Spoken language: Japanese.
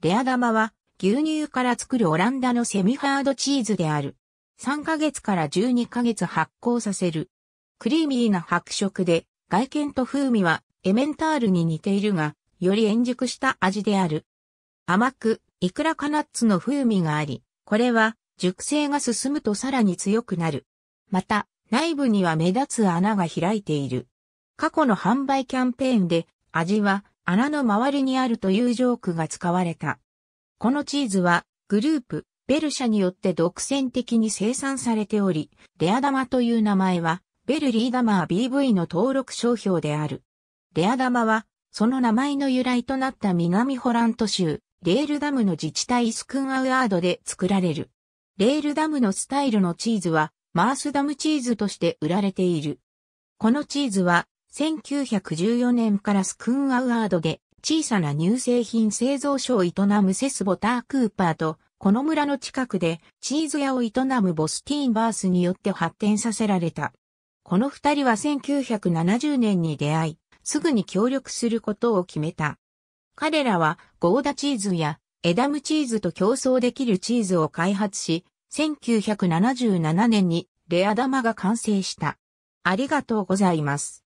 レア玉は牛乳から作るオランダのセミハードチーズである。3ヶ月から12ヶ月発酵させる。クリーミーな白色で外見と風味はエメンタールに似ているが、より円熟した味である。甘く、イクラカナッツの風味があり、これは熟成が進むとさらに強くなる。また、内部には目立つ穴が開いている。過去の販売キャンペーンで味は穴の周りにあるというジョークが使われた。このチーズはグループ、ベル社によって独占的に生産されており、レア玉という名前は、ベルリーダマー BV の登録商標である。レア玉は、その名前の由来となった南ホラント州、レールダムの自治体スクンアウアードで作られる。レールダムのスタイルのチーズは、マースダムチーズとして売られている。このチーズは、1914年からスクーンアウアードで小さな乳製品製造所を営むセス・ボター・クーパーと、この村の近くでチーズ屋を営むボスティーンバースによって発展させられた。この二人は1970年に出会い、すぐに協力することを決めた。彼らはゴーダチーズやエダムチーズと競争できるチーズを開発し、1977年にレア玉が完成した。ありがとうございます。